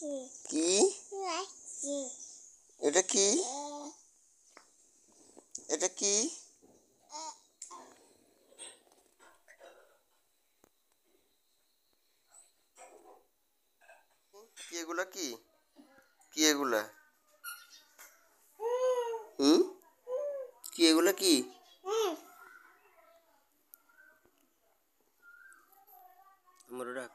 কি এটা কি এটা কি কি এগুলা কি কি এগুলা হুম কি এগুলা কি আমার ডাক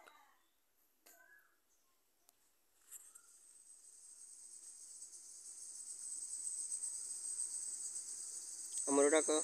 ଆମର ଏଟାକ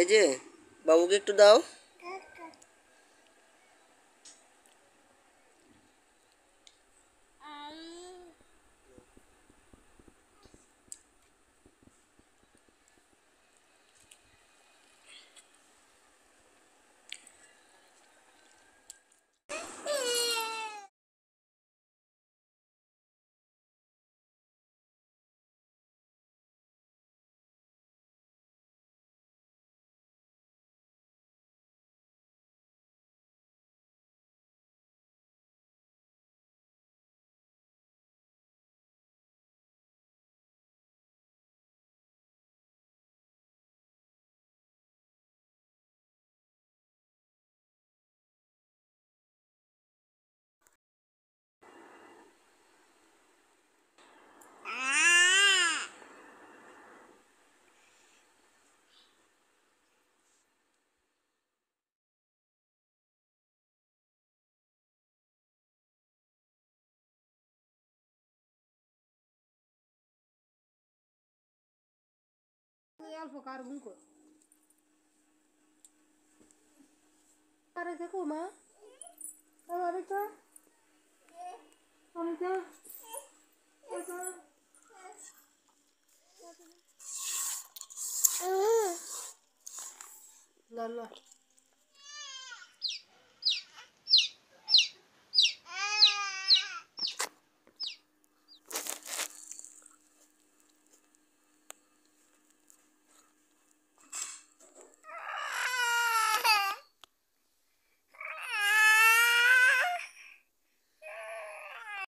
এই যে বাবুকে একটু দাও अल्फा कार्बन को अरे देखो माँ अरे तो हम क्या ला ला